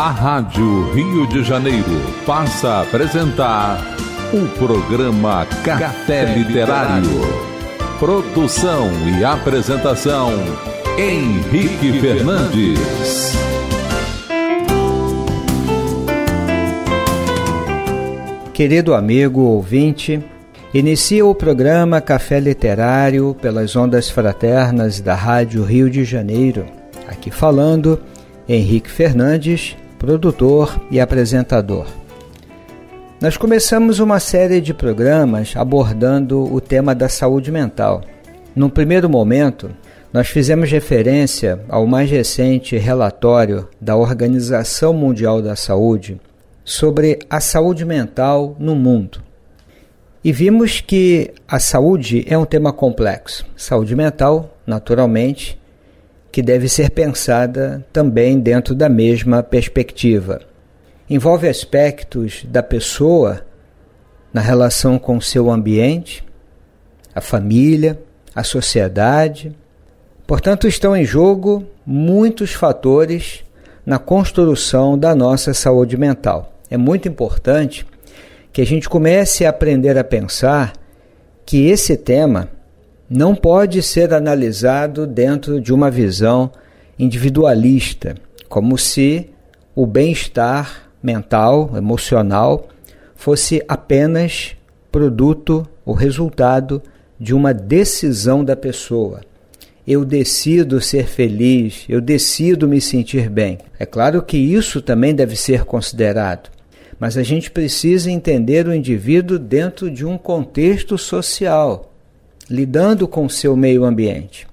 A Rádio Rio de Janeiro passa a apresentar o programa Café Literário. Produção e apresentação Henrique Fernandes. Querido amigo ouvinte, inicia o programa Café Literário pelas ondas fraternas da Rádio Rio de Janeiro. Aqui falando Henrique Fernandes produtor e apresentador. Nós começamos uma série de programas abordando o tema da saúde mental. Num primeiro momento, nós fizemos referência ao mais recente relatório da Organização Mundial da Saúde sobre a saúde mental no mundo. E vimos que a saúde é um tema complexo. Saúde mental, naturalmente, que deve ser pensada também dentro da mesma perspectiva. Envolve aspectos da pessoa na relação com seu ambiente, a família, a sociedade. Portanto, estão em jogo muitos fatores na construção da nossa saúde mental. É muito importante que a gente comece a aprender a pensar que esse tema não pode ser analisado dentro de uma visão individualista, como se o bem-estar mental, emocional, fosse apenas produto ou resultado de uma decisão da pessoa. Eu decido ser feliz, eu decido me sentir bem. É claro que isso também deve ser considerado, mas a gente precisa entender o indivíduo dentro de um contexto social lidando com o seu meio ambiente.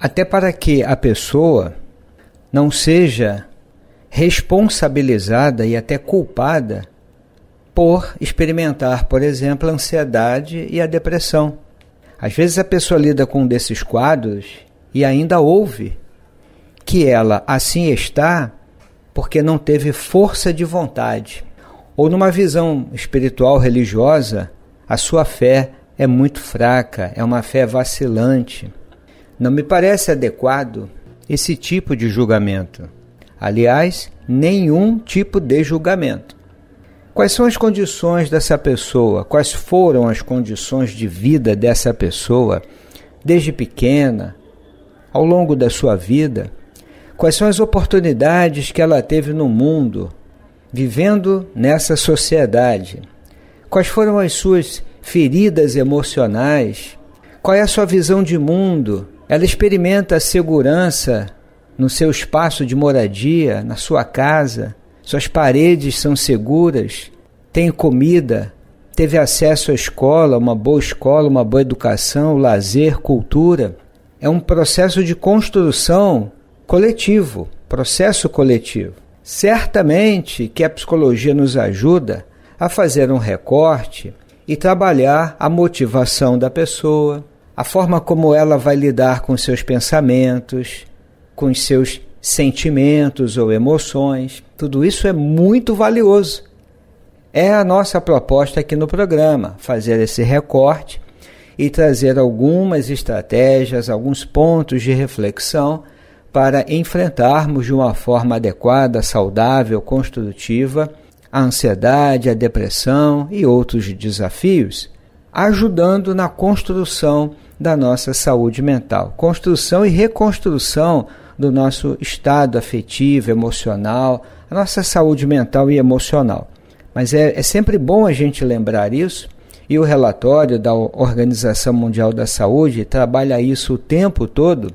Até para que a pessoa não seja responsabilizada e até culpada por experimentar, por exemplo, a ansiedade e a depressão. Às vezes a pessoa lida com um desses quadros e ainda ouve que ela assim está porque não teve força de vontade. Ou numa visão espiritual religiosa, a sua fé é muito fraca, é uma fé vacilante. Não me parece adequado esse tipo de julgamento. Aliás, nenhum tipo de julgamento. Quais são as condições dessa pessoa? Quais foram as condições de vida dessa pessoa desde pequena, ao longo da sua vida? Quais são as oportunidades que ela teve no mundo, vivendo nessa sociedade? Quais foram as suas feridas emocionais? Qual é a sua visão de mundo? Ela experimenta segurança no seu espaço de moradia, na sua casa? Suas paredes são seguras? Tem comida? Teve acesso à escola, uma boa escola, uma boa educação, lazer, cultura? É um processo de construção coletivo, processo coletivo. Certamente que a psicologia nos ajuda a fazer um recorte e trabalhar a motivação da pessoa, a forma como ela vai lidar com seus pensamentos, com seus sentimentos ou emoções. Tudo isso é muito valioso. É a nossa proposta aqui no programa, fazer esse recorte e trazer algumas estratégias, alguns pontos de reflexão para enfrentarmos de uma forma adequada, saudável, construtiva a ansiedade, a depressão e outros desafios, ajudando na construção da nossa saúde mental, construção e reconstrução do nosso estado afetivo, emocional, a nossa saúde mental e emocional. Mas é, é sempre bom a gente lembrar isso, e o relatório da Organização Mundial da Saúde trabalha isso o tempo todo.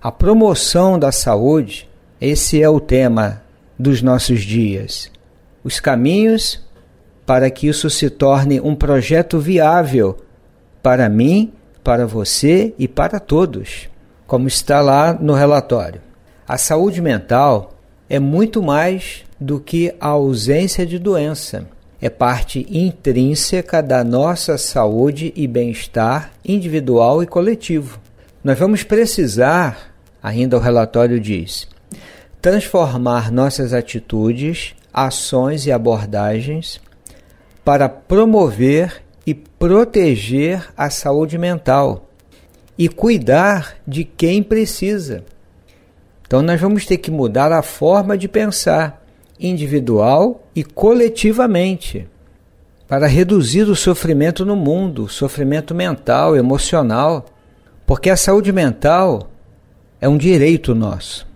A promoção da saúde, esse é o tema dos nossos dias os caminhos para que isso se torne um projeto viável para mim, para você e para todos, como está lá no relatório. A saúde mental é muito mais do que a ausência de doença. É parte intrínseca da nossa saúde e bem-estar individual e coletivo. Nós vamos precisar, ainda o relatório diz, transformar nossas atitudes ações e abordagens para promover e proteger a saúde mental e cuidar de quem precisa. Então, nós vamos ter que mudar a forma de pensar, individual e coletivamente, para reduzir o sofrimento no mundo, sofrimento mental, emocional, porque a saúde mental é um direito nosso,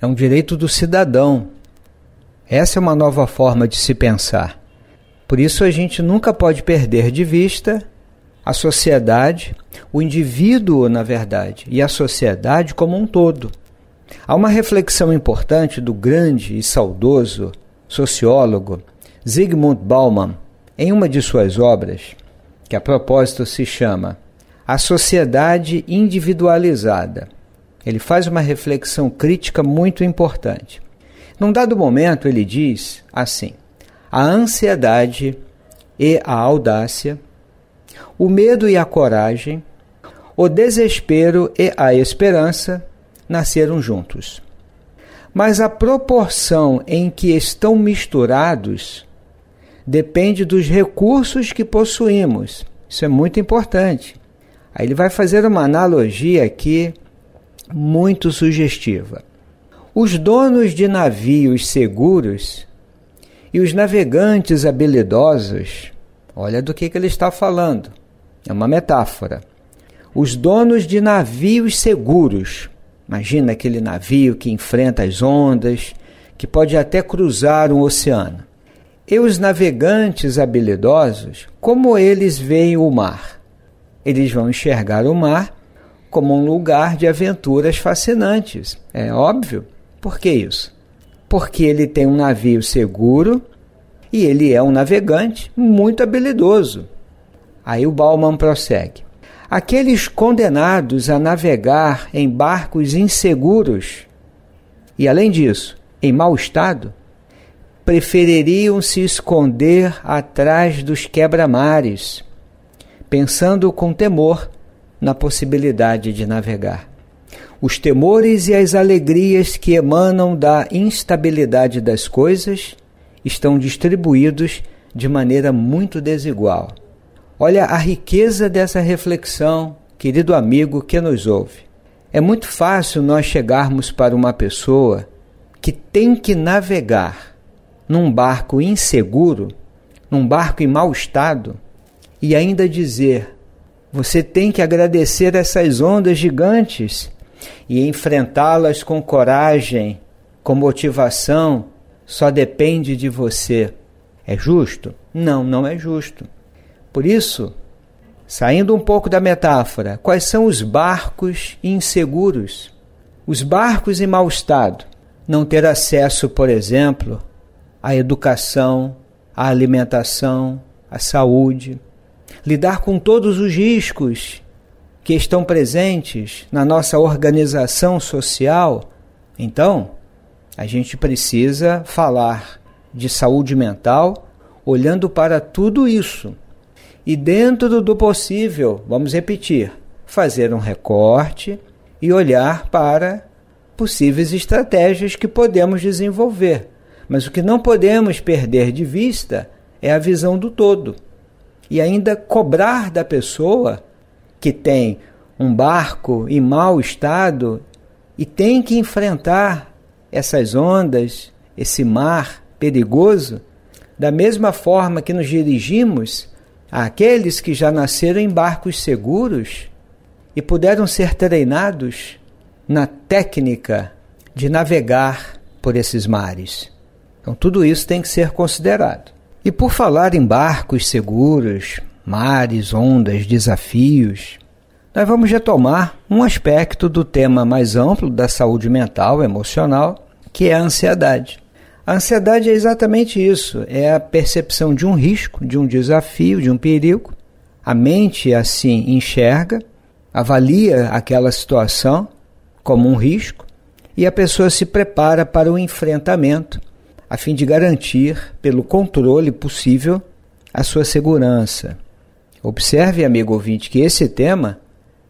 é um direito do cidadão, essa é uma nova forma de se pensar. Por isso, a gente nunca pode perder de vista a sociedade, o indivíduo, na verdade, e a sociedade como um todo. Há uma reflexão importante do grande e saudoso sociólogo Zygmunt Bauman em uma de suas obras, que a propósito se chama A Sociedade Individualizada. Ele faz uma reflexão crítica muito importante. Num dado momento, ele diz assim: a ansiedade e a audácia, o medo e a coragem, o desespero e a esperança nasceram juntos. Mas a proporção em que estão misturados depende dos recursos que possuímos. Isso é muito importante. Aí ele vai fazer uma analogia aqui muito sugestiva. Os donos de navios seguros e os navegantes habilidosos, olha do que, que ele está falando, é uma metáfora. Os donos de navios seguros, imagina aquele navio que enfrenta as ondas, que pode até cruzar um oceano. E os navegantes habilidosos, como eles veem o mar? Eles vão enxergar o mar como um lugar de aventuras fascinantes, é óbvio. Por que isso? Porque ele tem um navio seguro e ele é um navegante muito habilidoso. Aí o Bauman prossegue. Aqueles condenados a navegar em barcos inseguros e, além disso, em mau estado, prefeririam se esconder atrás dos quebra-mares, pensando com temor na possibilidade de navegar os temores e as alegrias que emanam da instabilidade das coisas estão distribuídos de maneira muito desigual. Olha a riqueza dessa reflexão, querido amigo que nos ouve. É muito fácil nós chegarmos para uma pessoa que tem que navegar num barco inseguro, num barco em mau estado, e ainda dizer: você tem que agradecer essas ondas gigantes e enfrentá-las com coragem, com motivação, só depende de você. É justo? Não, não é justo. Por isso, saindo um pouco da metáfora, quais são os barcos inseguros? Os barcos em mau estado. Não ter acesso, por exemplo, à educação, à alimentação, à saúde. Lidar com todos os riscos que estão presentes na nossa organização social, então a gente precisa falar de saúde mental olhando para tudo isso. E dentro do possível, vamos repetir, fazer um recorte e olhar para possíveis estratégias que podemos desenvolver. Mas o que não podemos perder de vista é a visão do todo. E ainda cobrar da pessoa que tem um barco em mau estado e tem que enfrentar essas ondas, esse mar perigoso, da mesma forma que nos dirigimos àqueles que já nasceram em barcos seguros e puderam ser treinados na técnica de navegar por esses mares. Então, tudo isso tem que ser considerado. E por falar em barcos seguros, mares, ondas, desafios, nós vamos retomar um aspecto do tema mais amplo da saúde mental, emocional, que é a ansiedade. A ansiedade é exatamente isso: é a percepção de um risco, de um desafio, de um perigo. A mente, assim, enxerga, avalia aquela situação como um risco e a pessoa se prepara para o enfrentamento, a fim de garantir, pelo controle possível, a sua segurança, Observe, amigo ouvinte, que esse tema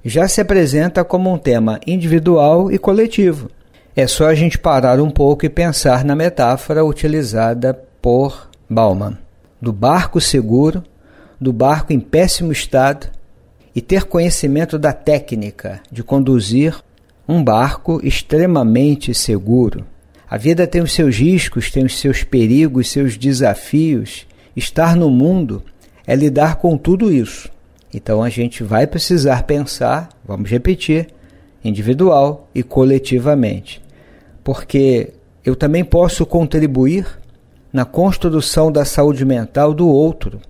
já se apresenta como um tema individual e coletivo. É só a gente parar um pouco e pensar na metáfora utilizada por Bauman, do barco seguro, do barco em péssimo estado e ter conhecimento da técnica de conduzir um barco extremamente seguro. A vida tem os seus riscos, tem os seus perigos, seus desafios. Estar no mundo é lidar com tudo isso. Então a gente vai precisar pensar, vamos repetir, individual e coletivamente. Porque eu também posso contribuir na construção da saúde mental do outro,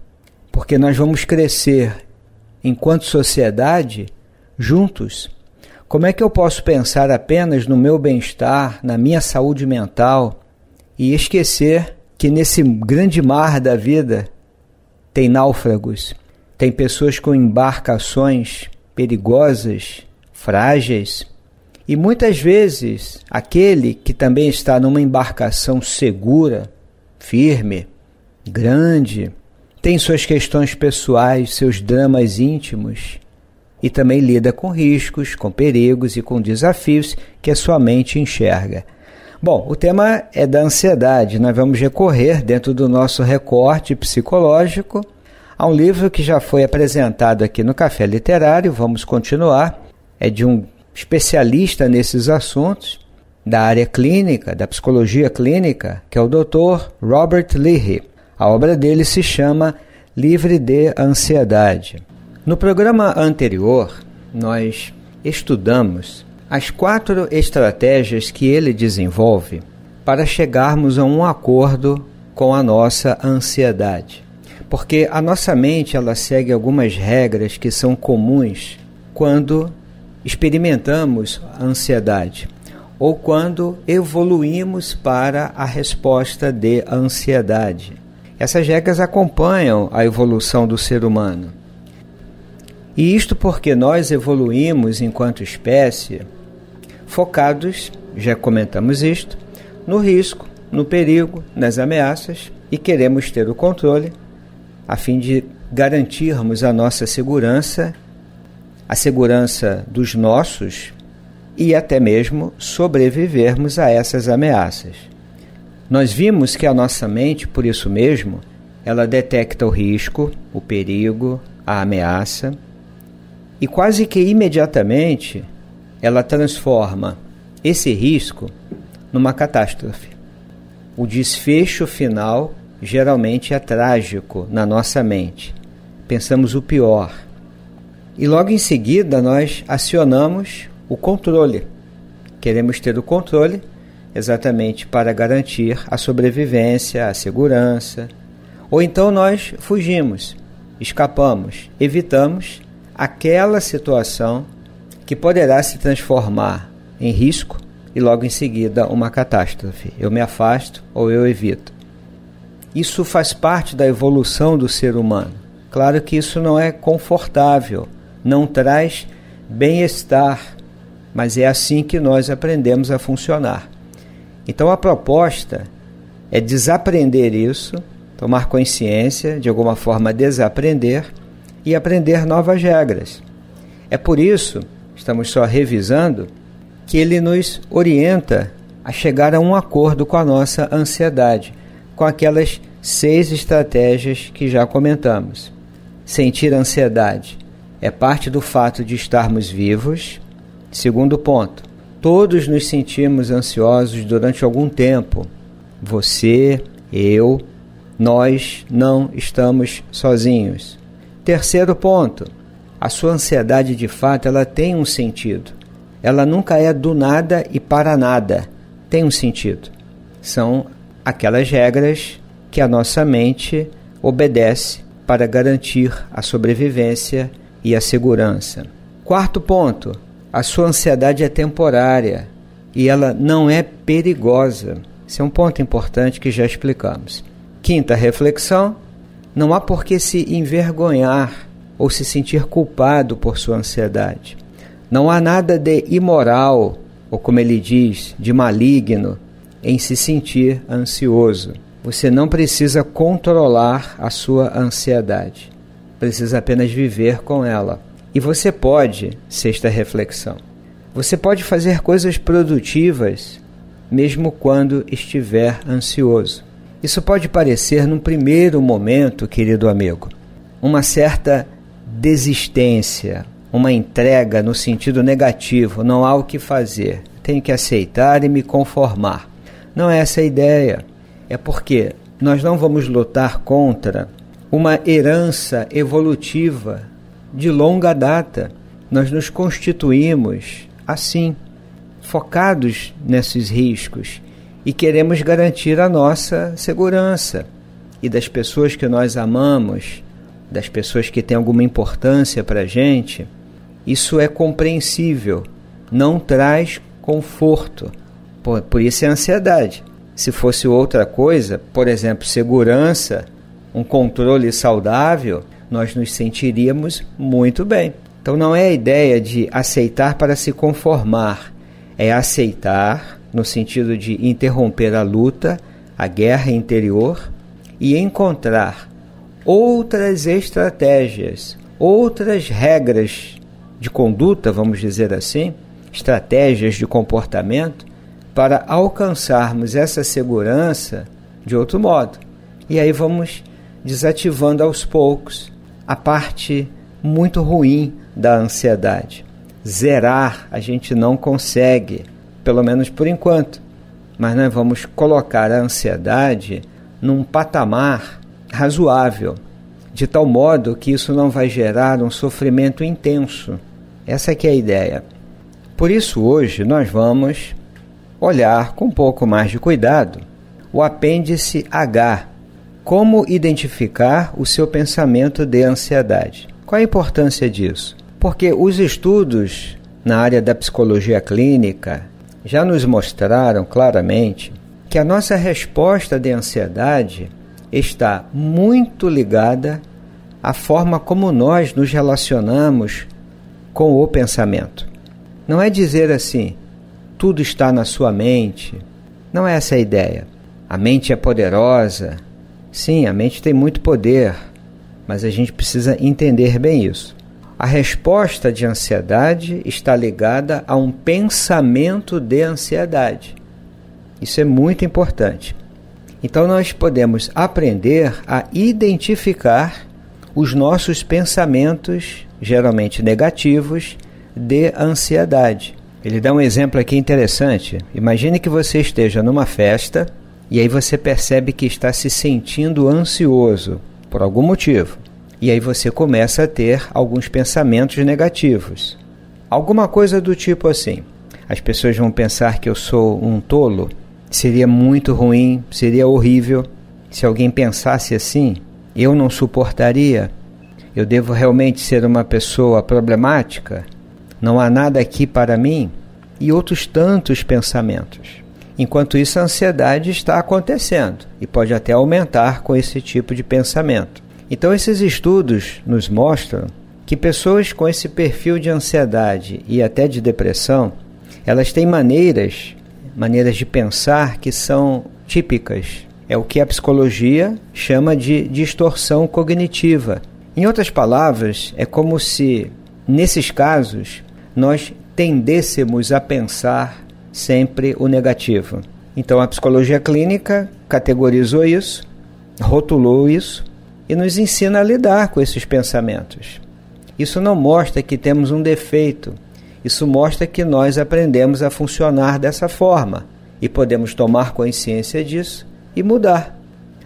porque nós vamos crescer enquanto sociedade juntos. Como é que eu posso pensar apenas no meu bem-estar, na minha saúde mental e esquecer que nesse grande mar da vida tem náufragos, tem pessoas com embarcações perigosas, frágeis. E muitas vezes, aquele que também está numa embarcação segura, firme, grande, tem suas questões pessoais, seus dramas íntimos e também lida com riscos, com perigos e com desafios que a sua mente enxerga. Bom, o tema é da ansiedade. Nós vamos recorrer, dentro do nosso recorte psicológico, a um livro que já foi apresentado aqui no Café Literário. Vamos continuar. É de um especialista nesses assuntos, da área clínica, da psicologia clínica, que é o Dr. Robert Leahy. A obra dele se chama Livre de Ansiedade. No programa anterior, nós estudamos as quatro estratégias que ele desenvolve para chegarmos a um acordo com a nossa ansiedade. Porque a nossa mente ela segue algumas regras que são comuns quando experimentamos ansiedade ou quando evoluímos para a resposta de ansiedade. Essas regras acompanham a evolução do ser humano. E isto porque nós evoluímos enquanto espécie focados, já comentamos isto, no risco, no perigo, nas ameaças e queremos ter o controle a fim de garantirmos a nossa segurança, a segurança dos nossos e até mesmo sobrevivermos a essas ameaças. Nós vimos que a nossa mente, por isso mesmo, ela detecta o risco, o perigo, a ameaça e quase que imediatamente ela transforma esse risco numa catástrofe. O desfecho final geralmente é trágico na nossa mente. Pensamos o pior. E logo em seguida nós acionamos o controle. Queremos ter o controle exatamente para garantir a sobrevivência, a segurança. Ou então nós fugimos, escapamos, evitamos aquela situação que poderá se transformar em risco e logo em seguida uma catástrofe. Eu me afasto ou eu evito. Isso faz parte da evolução do ser humano. Claro que isso não é confortável, não traz bem-estar, mas é assim que nós aprendemos a funcionar. Então a proposta é desaprender isso, tomar consciência, de alguma forma desaprender e aprender novas regras. É por isso estamos só revisando, que ele nos orienta a chegar a um acordo com a nossa ansiedade, com aquelas seis estratégias que já comentamos. Sentir ansiedade é parte do fato de estarmos vivos. Segundo ponto, todos nos sentimos ansiosos durante algum tempo. Você, eu, nós não estamos sozinhos. Terceiro ponto, a sua ansiedade, de fato, ela tem um sentido. Ela nunca é do nada e para nada. Tem um sentido. São aquelas regras que a nossa mente obedece para garantir a sobrevivência e a segurança. Quarto ponto: a sua ansiedade é temporária e ela não é perigosa. Esse é um ponto importante que já explicamos. Quinta reflexão: não há por que se envergonhar ou se sentir culpado por sua ansiedade. Não há nada de imoral, ou como ele diz, de maligno, em se sentir ansioso. Você não precisa controlar a sua ansiedade, precisa apenas viver com ela. E você pode, sexta reflexão, você pode fazer coisas produtivas mesmo quando estiver ansioso. Isso pode parecer, num primeiro momento, querido amigo, uma certa desistência, uma entrega no sentido negativo, não há o que fazer, tenho que aceitar e me conformar. Não é essa a ideia. É porque nós não vamos lutar contra uma herança evolutiva de longa data. Nós nos constituímos assim, focados nesses riscos e queremos garantir a nossa segurança e das pessoas que nós amamos das pessoas que têm alguma importância para a gente, isso é compreensível, não traz conforto. Por, por isso é ansiedade. Se fosse outra coisa, por exemplo, segurança, um controle saudável, nós nos sentiríamos muito bem. Então não é a ideia de aceitar para se conformar, é aceitar no sentido de interromper a luta, a guerra interior e encontrar outras estratégias, outras regras de conduta, vamos dizer assim, estratégias de comportamento para alcançarmos essa segurança de outro modo. E aí vamos desativando aos poucos a parte muito ruim da ansiedade. Zerar a gente não consegue, pelo menos por enquanto, mas nós vamos colocar a ansiedade num patamar razoável, de tal modo que isso não vai gerar um sofrimento intenso. Essa é que é a ideia. Por isso hoje nós vamos olhar com um pouco mais de cuidado o apêndice H, como identificar o seu pensamento de ansiedade. Qual a importância disso? Porque os estudos na área da psicologia clínica já nos mostraram claramente que a nossa resposta de ansiedade está muito ligada à forma como nós nos relacionamos com o pensamento. Não é dizer assim, tudo está na sua mente. Não é essa a ideia. A mente é poderosa. Sim, a mente tem muito poder, mas a gente precisa entender bem isso. A resposta de ansiedade está ligada a um pensamento de ansiedade. Isso é muito importante. Então nós podemos aprender a identificar os nossos pensamentos, geralmente negativos, de ansiedade. Ele dá um exemplo aqui interessante. Imagine que você esteja numa festa e aí você percebe que está se sentindo ansioso por algum motivo. E aí você começa a ter alguns pensamentos negativos. Alguma coisa do tipo assim: as pessoas vão pensar que eu sou um tolo Seria muito ruim, seria horrível se alguém pensasse assim. Eu não suportaria. Eu devo realmente ser uma pessoa problemática? Não há nada aqui para mim? E outros tantos pensamentos. Enquanto isso, a ansiedade está acontecendo e pode até aumentar com esse tipo de pensamento. Então, esses estudos nos mostram que pessoas com esse perfil de ansiedade e até de depressão, elas têm maneiras maneiras de pensar que são típicas. É o que a psicologia chama de distorção cognitiva. Em outras palavras, é como se, nesses casos, nós tendêssemos a pensar sempre o negativo. Então, a psicologia clínica categorizou isso, rotulou isso e nos ensina a lidar com esses pensamentos. Isso não mostra que temos um defeito, isso mostra que nós aprendemos a funcionar dessa forma e podemos tomar consciência disso e mudar.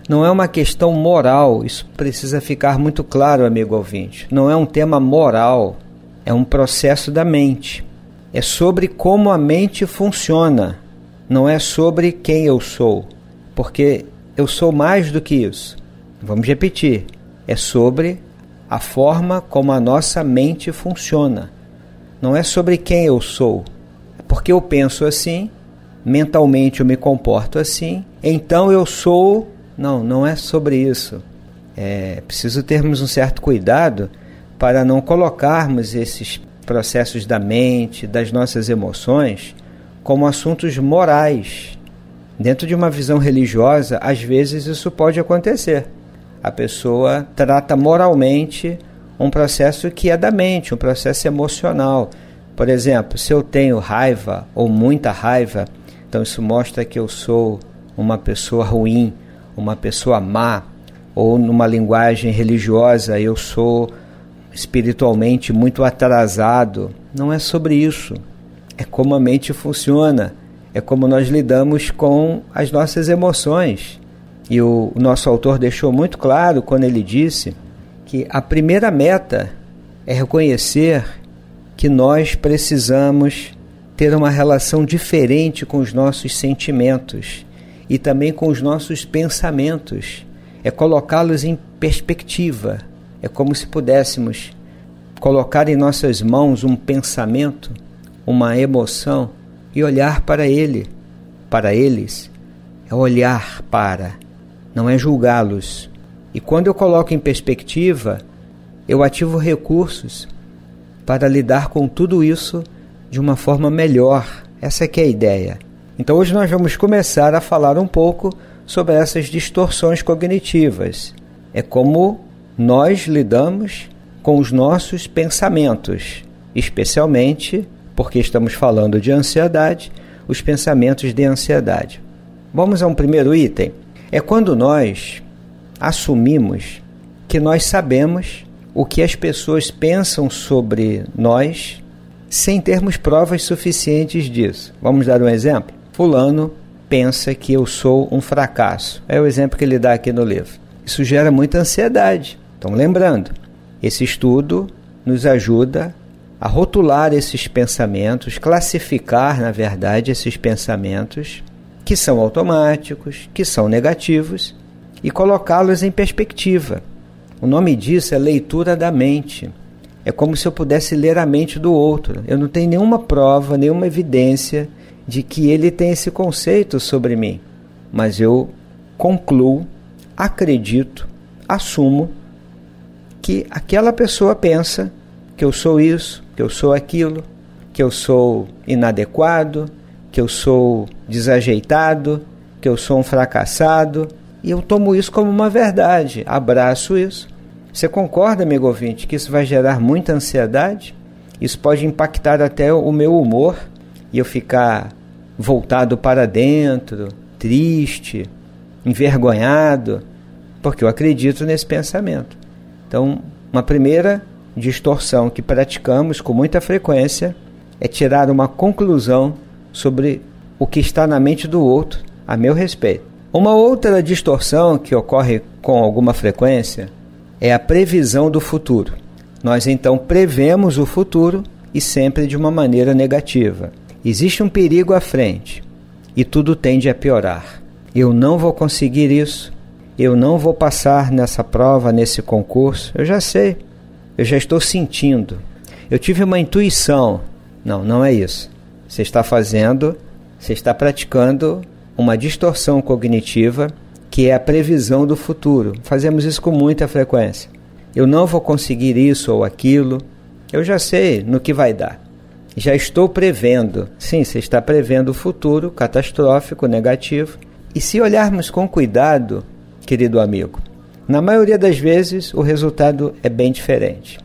Não é uma questão moral, isso precisa ficar muito claro, amigo ouvinte. Não é um tema moral, é um processo da mente. É sobre como a mente funciona, não é sobre quem eu sou, porque eu sou mais do que isso. Vamos repetir: é sobre a forma como a nossa mente funciona. Não é sobre quem eu sou. É porque eu penso assim, mentalmente eu me comporto assim, então eu sou. Não, não é sobre isso. É preciso termos um certo cuidado para não colocarmos esses processos da mente, das nossas emoções, como assuntos morais. Dentro de uma visão religiosa, às vezes isso pode acontecer. A pessoa trata moralmente um processo que é da mente, um processo emocional. Por exemplo, se eu tenho raiva ou muita raiva, então isso mostra que eu sou uma pessoa ruim, uma pessoa má, ou numa linguagem religiosa, eu sou espiritualmente muito atrasado. Não é sobre isso. É como a mente funciona, é como nós lidamos com as nossas emoções. E o, nosso autor deixou muito claro quando ele disse que a primeira meta é reconhecer que nós precisamos ter uma relação diferente com os nossos sentimentos e também com os nossos pensamentos. É colocá-los em perspectiva. É como se pudéssemos colocar em nossas mãos um pensamento, uma emoção e olhar para ele. Para eles é olhar para, não é julgá-los, e quando eu coloco em perspectiva, eu ativo recursos para lidar com tudo isso de uma forma melhor. Essa é que é a ideia. Então hoje nós vamos começar a falar um pouco sobre essas distorções cognitivas. É como nós lidamos com os nossos pensamentos, especialmente porque estamos falando de ansiedade, os pensamentos de ansiedade. Vamos a um primeiro item. É quando nós assumimos que nós sabemos o que as pessoas pensam sobre nós sem termos provas suficientes disso. Vamos dar um exemplo? Fulano pensa que eu sou um fracasso. É o exemplo que ele dá aqui no livro. Isso gera muita ansiedade. Então, lembrando, esse estudo nos ajuda a rotular esses pensamentos, classificar, na verdade, esses pensamentos que são automáticos, que são negativos e colocá-los em perspectiva. O nome disso é leitura da mente. É como se eu pudesse ler a mente do outro. Eu não tenho nenhuma prova, nenhuma evidência de que ele tem esse conceito sobre mim, mas eu concluo, acredito, assumo que aquela pessoa pensa que eu sou isso, que eu sou aquilo, que eu sou inadequado, que eu sou desajeitado, que eu sou um fracassado, e eu tomo isso como uma verdade, abraço isso. Você concorda, amigo ouvinte, que isso vai gerar muita ansiedade? Isso pode impactar até o meu humor e eu ficar voltado para dentro, triste, envergonhado, porque eu acredito nesse pensamento. Então, uma primeira distorção que praticamos com muita frequência é tirar uma conclusão sobre o que está na mente do outro a meu respeito. Uma outra distorção que ocorre com alguma frequência é a previsão do futuro. Nós então prevemos o futuro e sempre de uma maneira negativa. Existe um perigo à frente e tudo tende a piorar. Eu não vou conseguir isso, eu não vou passar nessa prova, nesse concurso. Eu já sei, eu já estou sentindo. Eu tive uma intuição. Não, não é isso. Você está fazendo, você está praticando uma distorção cognitiva que é a previsão do futuro. Fazemos isso com muita frequência. Eu não vou conseguir isso ou aquilo. Eu já sei no que vai dar. Já estou prevendo. Sim, você está prevendo o futuro catastrófico, negativo. E se olharmos com cuidado, querido amigo, na maioria das vezes o resultado é bem diferente.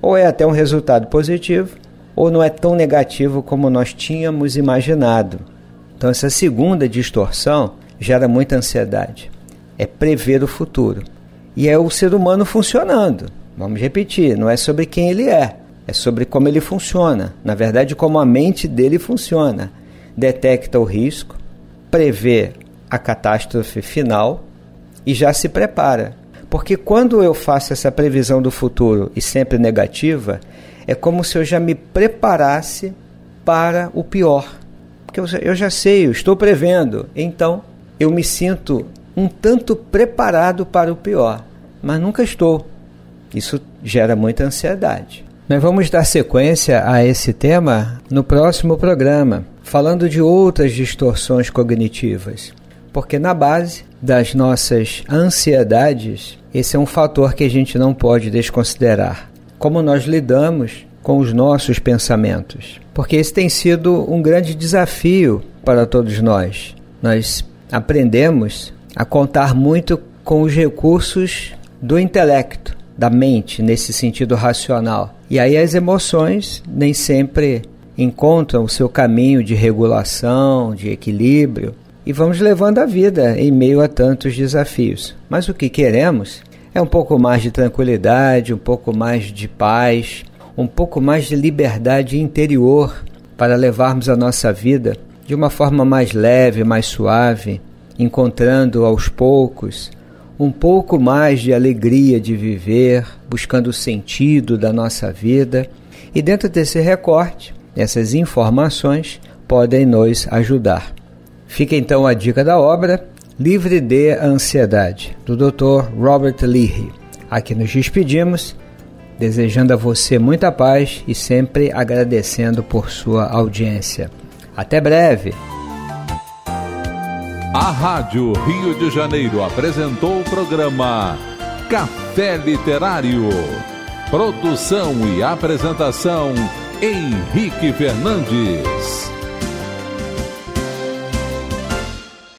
Ou é até um resultado positivo, ou não é tão negativo como nós tínhamos imaginado. Então, essa segunda distorção gera muita ansiedade. É prever o futuro. E é o ser humano funcionando. Vamos repetir: não é sobre quem ele é, é sobre como ele funciona. Na verdade, como a mente dele funciona. Detecta o risco, prevê a catástrofe final e já se prepara. Porque quando eu faço essa previsão do futuro e sempre negativa, é como se eu já me preparasse para o pior porque eu já sei, eu estou prevendo. Então, eu me sinto um tanto preparado para o pior, mas nunca estou. Isso gera muita ansiedade. Nós vamos dar sequência a esse tema no próximo programa, falando de outras distorções cognitivas, porque na base das nossas ansiedades, esse é um fator que a gente não pode desconsiderar. Como nós lidamos com os nossos pensamentos porque esse tem sido um grande desafio para todos nós. Nós aprendemos a contar muito com os recursos do intelecto, da mente, nesse sentido racional. E aí as emoções nem sempre encontram o seu caminho de regulação, de equilíbrio, e vamos levando a vida em meio a tantos desafios. Mas o que queremos é um pouco mais de tranquilidade, um pouco mais de paz, um pouco mais de liberdade interior para levarmos a nossa vida de uma forma mais leve, mais suave, encontrando aos poucos um pouco mais de alegria de viver, buscando o sentido da nossa vida. E dentro desse recorte, essas informações podem nos ajudar. Fica então a dica da obra Livre de Ansiedade, do Dr. Robert Leahy. Aqui nos despedimos desejando a você muita paz e sempre agradecendo por sua audiência. Até breve! A Rádio Rio de Janeiro apresentou o programa Café Literário. Produção e apresentação Henrique Fernandes.